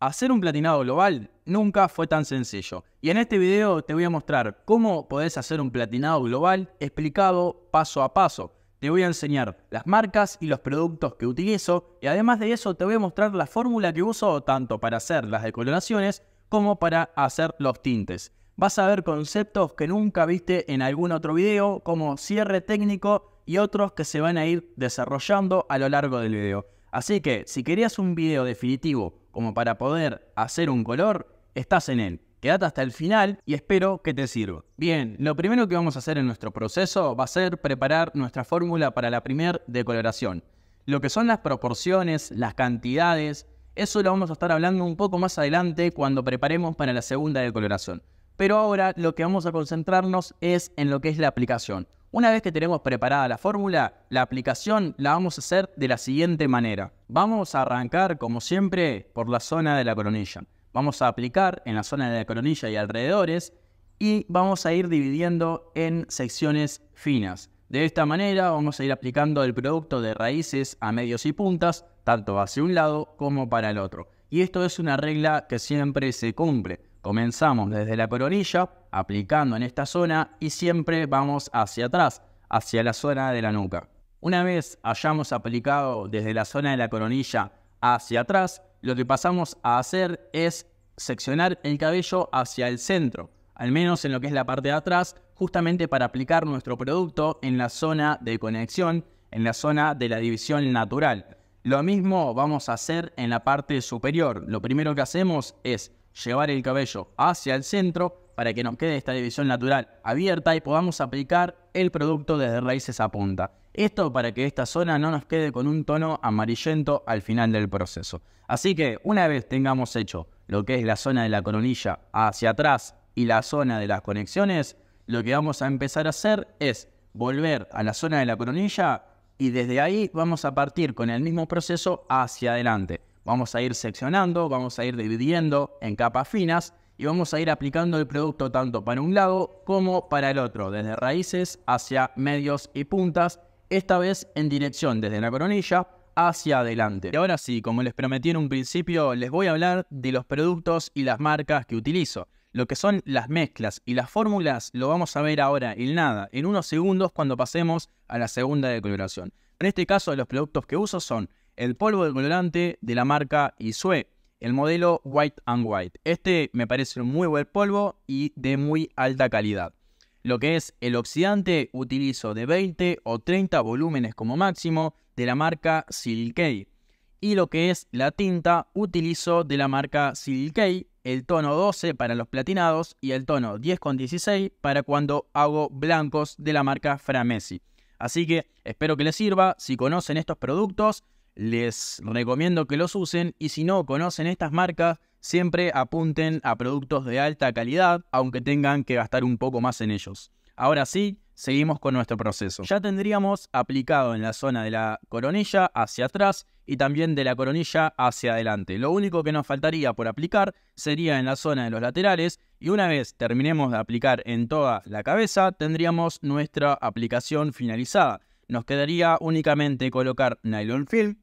Hacer un platinado global nunca fue tan sencillo. Y en este video te voy a mostrar cómo podés hacer un platinado global explicado paso a paso. Te voy a enseñar las marcas y los productos que utilizo y además de eso te voy a mostrar la fórmula que uso tanto para hacer las decoloraciones como para hacer los tintes. Vas a ver conceptos que nunca viste en algún otro video como cierre técnico y otros que se van a ir desarrollando a lo largo del video. Así que si querías un video definitivo como para poder hacer un color, estás en él. Quédate hasta el final y espero que te sirva. Bien, lo primero que vamos a hacer en nuestro proceso va a ser preparar nuestra fórmula para la primer decoloración. Lo que son las proporciones, las cantidades, eso lo vamos a estar hablando un poco más adelante cuando preparemos para la segunda decoloración. Pero ahora lo que vamos a concentrarnos es en lo que es la aplicación. Una vez que tenemos preparada la fórmula, la aplicación la vamos a hacer de la siguiente manera. Vamos a arrancar, como siempre, por la zona de la coronilla. Vamos a aplicar en la zona de la coronilla y alrededores y vamos a ir dividiendo en secciones finas. De esta manera vamos a ir aplicando el producto de raíces a medios y puntas, tanto hacia un lado como para el otro. Y esto es una regla que siempre se cumple. Comenzamos desde la coronilla, aplicando en esta zona y siempre vamos hacia atrás, hacia la zona de la nuca. Una vez hayamos aplicado desde la zona de la coronilla hacia atrás, lo que pasamos a hacer es seccionar el cabello hacia el centro, al menos en lo que es la parte de atrás, justamente para aplicar nuestro producto en la zona de conexión, en la zona de la división natural. Lo mismo vamos a hacer en la parte superior. Lo primero que hacemos es llevar el cabello hacia el centro para que nos quede esta división natural abierta y podamos aplicar el producto desde raíces a punta. Esto para que esta zona no nos quede con un tono amarillento al final del proceso. Así que una vez tengamos hecho lo que es la zona de la coronilla hacia atrás y la zona de las conexiones, lo que vamos a empezar a hacer es volver a la zona de la coronilla y desde ahí vamos a partir con el mismo proceso hacia adelante. Vamos a ir seccionando, vamos a ir dividiendo en capas finas y vamos a ir aplicando el producto tanto para un lado como para el otro, desde raíces hacia medios y puntas, esta vez en dirección desde la coronilla hacia adelante. Y ahora sí, como les prometí en un principio, les voy a hablar de los productos y las marcas que utilizo. Lo que son las mezclas y las fórmulas lo vamos a ver ahora en nada, en unos segundos cuando pasemos a la segunda decoloración. En este caso, los productos que uso son el polvo de colorante de la marca Isue, el modelo White and White. Este me parece un muy buen polvo y de muy alta calidad. Lo que es el oxidante utilizo de 20 o 30 volúmenes como máximo de la marca Silkei. Y lo que es la tinta utilizo de la marca Silkei el tono 12 para los platinados y el tono con 16 para cuando hago blancos de la marca Framesi. Así que espero que les sirva. Si conocen estos productos, les recomiendo que los usen y si no conocen estas marcas, siempre apunten a productos de alta calidad, aunque tengan que gastar un poco más en ellos. Ahora sí, seguimos con nuestro proceso. Ya tendríamos aplicado en la zona de la coronilla hacia atrás y también de la coronilla hacia adelante. Lo único que nos faltaría por aplicar sería en la zona de los laterales y una vez terminemos de aplicar en toda la cabeza, tendríamos nuestra aplicación finalizada. Nos quedaría únicamente colocar nylon film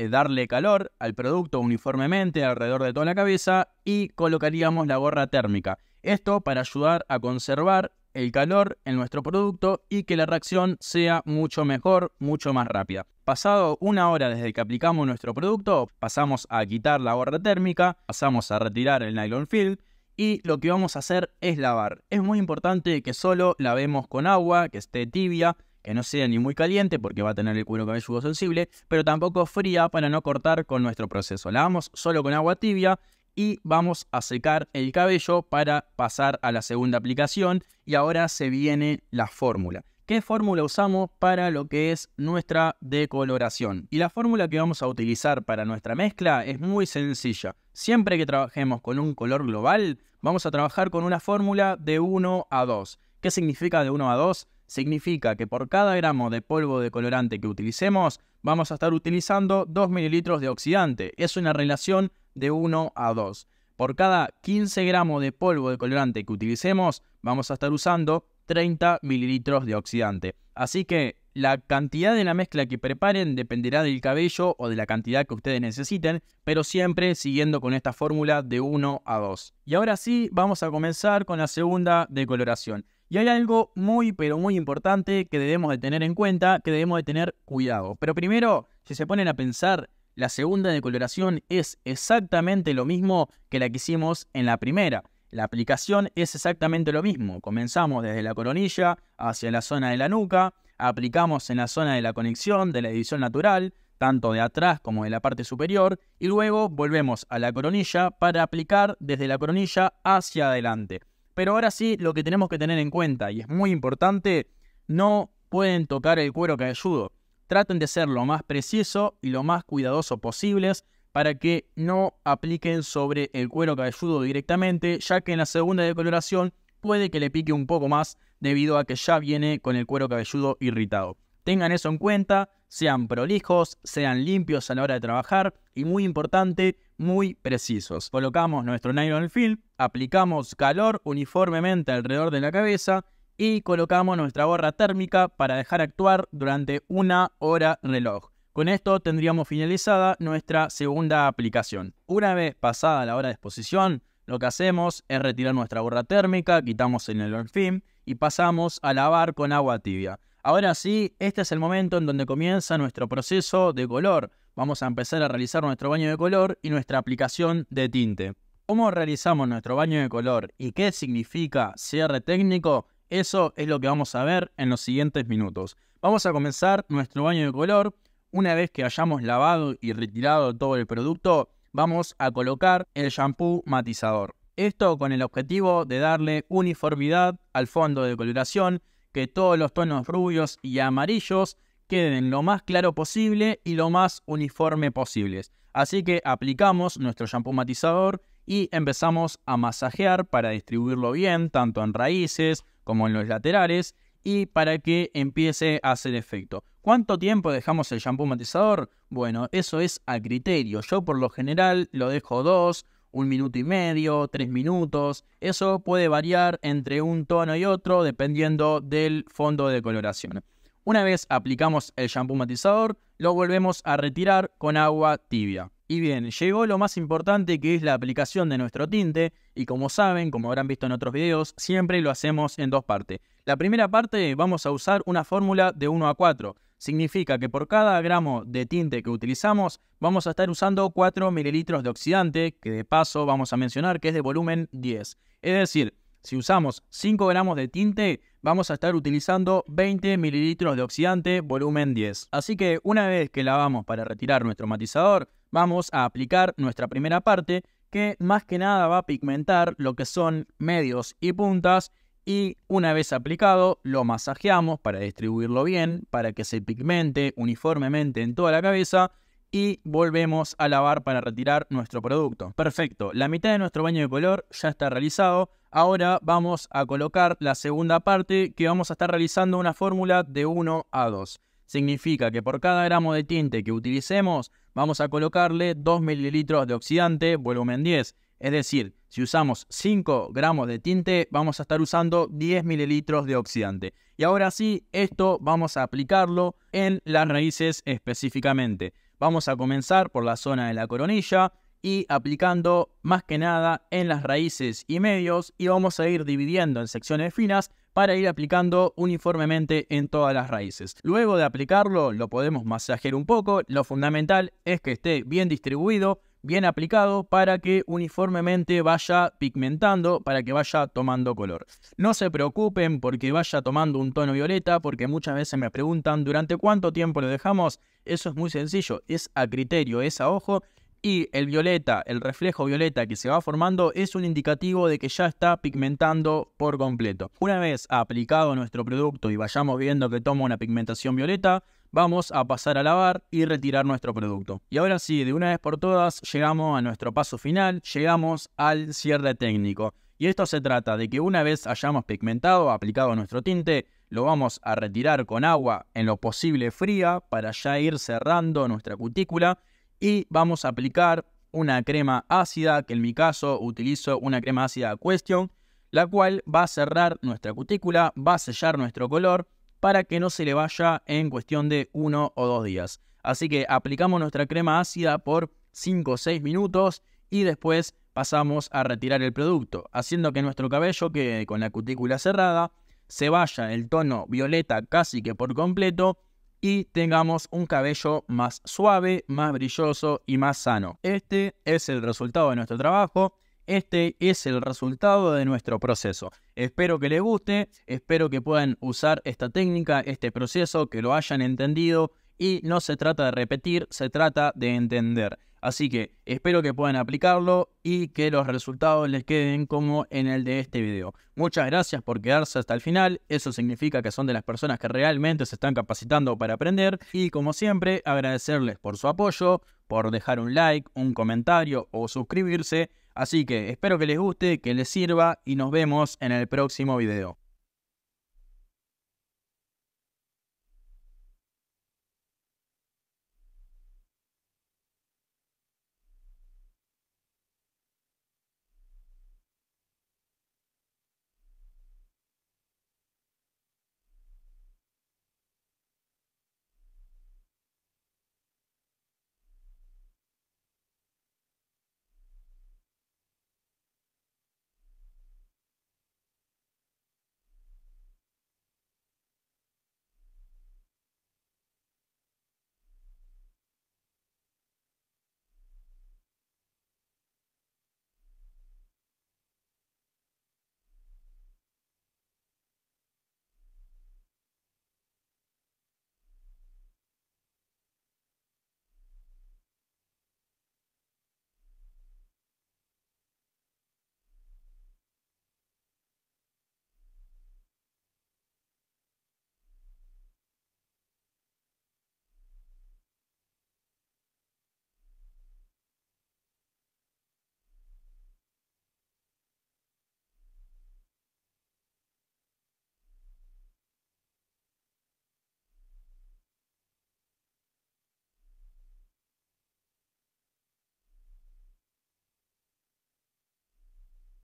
eh, darle calor al producto uniformemente alrededor de toda la cabeza y colocaríamos la gorra térmica. Esto para ayudar a conservar el calor en nuestro producto y que la reacción sea mucho mejor, mucho más rápida. Pasado una hora desde que aplicamos nuestro producto, pasamos a quitar la gorra térmica, pasamos a retirar el nylon field y lo que vamos a hacer es lavar. Es muy importante que solo lavemos con agua, que esté tibia, que no sea ni muy caliente porque va a tener el cuero cabelludo sensible, pero tampoco fría para no cortar con nuestro proceso. La vamos solo con agua tibia y vamos a secar el cabello para pasar a la segunda aplicación y ahora se viene la fórmula. ¿Qué fórmula usamos para lo que es nuestra decoloración? Y la fórmula que vamos a utilizar para nuestra mezcla es muy sencilla. Siempre que trabajemos con un color global, vamos a trabajar con una fórmula de 1 a 2. ¿Qué significa de 1 a 2? Significa que por cada gramo de polvo de colorante que utilicemos, vamos a estar utilizando 2 mililitros de oxidante. Es una relación de 1 a 2. Por cada 15 gramos de polvo de colorante que utilicemos, vamos a estar usando 30 mililitros de oxidante. Así que la cantidad de la mezcla que preparen dependerá del cabello o de la cantidad que ustedes necesiten, pero siempre siguiendo con esta fórmula de 1 a 2. Y ahora sí, vamos a comenzar con la segunda decoloración. Y hay algo muy, pero muy importante que debemos de tener en cuenta, que debemos de tener cuidado. Pero primero, si se ponen a pensar, la segunda decoloración es exactamente lo mismo que la que hicimos en la primera. La aplicación es exactamente lo mismo. Comenzamos desde la coronilla hacia la zona de la nuca, aplicamos en la zona de la conexión de la división natural, tanto de atrás como de la parte superior, y luego volvemos a la coronilla para aplicar desde la coronilla hacia adelante. Pero ahora sí, lo que tenemos que tener en cuenta, y es muy importante, no pueden tocar el cuero cabelludo. Traten de ser lo más preciso y lo más cuidadoso posibles para que no apliquen sobre el cuero cabelludo directamente, ya que en la segunda decoloración puede que le pique un poco más debido a que ya viene con el cuero cabelludo irritado. Tengan eso en cuenta, sean prolijos, sean limpios a la hora de trabajar y muy importante, muy precisos. Colocamos nuestro nylon film, aplicamos calor uniformemente alrededor de la cabeza y colocamos nuestra gorra térmica para dejar actuar durante una hora reloj. Con esto tendríamos finalizada nuestra segunda aplicación. Una vez pasada la hora de exposición, lo que hacemos es retirar nuestra gorra térmica, quitamos el nylon film y pasamos a lavar con agua tibia. Ahora sí, este es el momento en donde comienza nuestro proceso de color vamos a empezar a realizar nuestro baño de color y nuestra aplicación de tinte. ¿Cómo realizamos nuestro baño de color y qué significa cierre técnico? Eso es lo que vamos a ver en los siguientes minutos. Vamos a comenzar nuestro baño de color. Una vez que hayamos lavado y retirado todo el producto, vamos a colocar el shampoo matizador. Esto con el objetivo de darle uniformidad al fondo de coloración, que todos los tonos rubios y amarillos queden lo más claro posible y lo más uniforme posible. Así que aplicamos nuestro shampoo matizador y empezamos a masajear para distribuirlo bien, tanto en raíces como en los laterales, y para que empiece a hacer efecto. ¿Cuánto tiempo dejamos el shampoo matizador? Bueno, eso es a criterio. Yo por lo general lo dejo dos, un minuto y medio, tres minutos. Eso puede variar entre un tono y otro dependiendo del fondo de coloración. Una vez aplicamos el shampoo matizador, lo volvemos a retirar con agua tibia. Y bien, llegó lo más importante que es la aplicación de nuestro tinte y como saben, como habrán visto en otros videos, siempre lo hacemos en dos partes. La primera parte vamos a usar una fórmula de 1 a 4, significa que por cada gramo de tinte que utilizamos vamos a estar usando 4 mililitros de oxidante, que de paso vamos a mencionar que es de volumen 10. Es decir, si usamos 5 gramos de tinte, vamos a estar utilizando 20 mililitros de oxidante volumen 10. Así que una vez que lavamos para retirar nuestro matizador, vamos a aplicar nuestra primera parte que más que nada va a pigmentar lo que son medios y puntas y una vez aplicado lo masajeamos para distribuirlo bien, para que se pigmente uniformemente en toda la cabeza y volvemos a lavar para retirar nuestro producto. Perfecto, la mitad de nuestro baño de color ya está realizado. Ahora vamos a colocar la segunda parte que vamos a estar realizando una fórmula de 1 a 2. Significa que por cada gramo de tinte que utilicemos vamos a colocarle 2 mililitros de oxidante volumen 10. Es decir, si usamos 5 gramos de tinte, vamos a estar usando 10 mililitros de oxidante. Y ahora sí, esto vamos a aplicarlo en las raíces específicamente. Vamos a comenzar por la zona de la coronilla y aplicando más que nada en las raíces y medios y vamos a ir dividiendo en secciones finas para ir aplicando uniformemente en todas las raíces. Luego de aplicarlo lo podemos masajear un poco, lo fundamental es que esté bien distribuido bien aplicado para que uniformemente vaya pigmentando, para que vaya tomando color. No se preocupen porque vaya tomando un tono violeta, porque muchas veces me preguntan durante cuánto tiempo lo dejamos. Eso es muy sencillo, es a criterio, es a ojo. Y el violeta, el reflejo violeta que se va formando es un indicativo de que ya está pigmentando por completo. Una vez aplicado nuestro producto y vayamos viendo que toma una pigmentación violeta, vamos a pasar a lavar y retirar nuestro producto. Y ahora sí, de una vez por todas, llegamos a nuestro paso final, llegamos al cierre técnico. Y esto se trata de que una vez hayamos pigmentado, aplicado nuestro tinte, lo vamos a retirar con agua en lo posible fría para ya ir cerrando nuestra cutícula y vamos a aplicar una crema ácida, que en mi caso utilizo una crema ácida Cuestión, la cual va a cerrar nuestra cutícula, va a sellar nuestro color para que no se le vaya en cuestión de uno o dos días. Así que aplicamos nuestra crema ácida por 5 o 6 minutos y después pasamos a retirar el producto, haciendo que nuestro cabello que con la cutícula cerrada, se vaya el tono violeta casi que por completo y tengamos un cabello más suave, más brilloso y más sano. Este es el resultado de nuestro trabajo. Este es el resultado de nuestro proceso. Espero que les guste, espero que puedan usar esta técnica, este proceso, que lo hayan entendido y no se trata de repetir, se trata de entender. Así que espero que puedan aplicarlo y que los resultados les queden como en el de este video. Muchas gracias por quedarse hasta el final, eso significa que son de las personas que realmente se están capacitando para aprender y como siempre agradecerles por su apoyo, por dejar un like, un comentario o suscribirse Así que espero que les guste, que les sirva y nos vemos en el próximo video.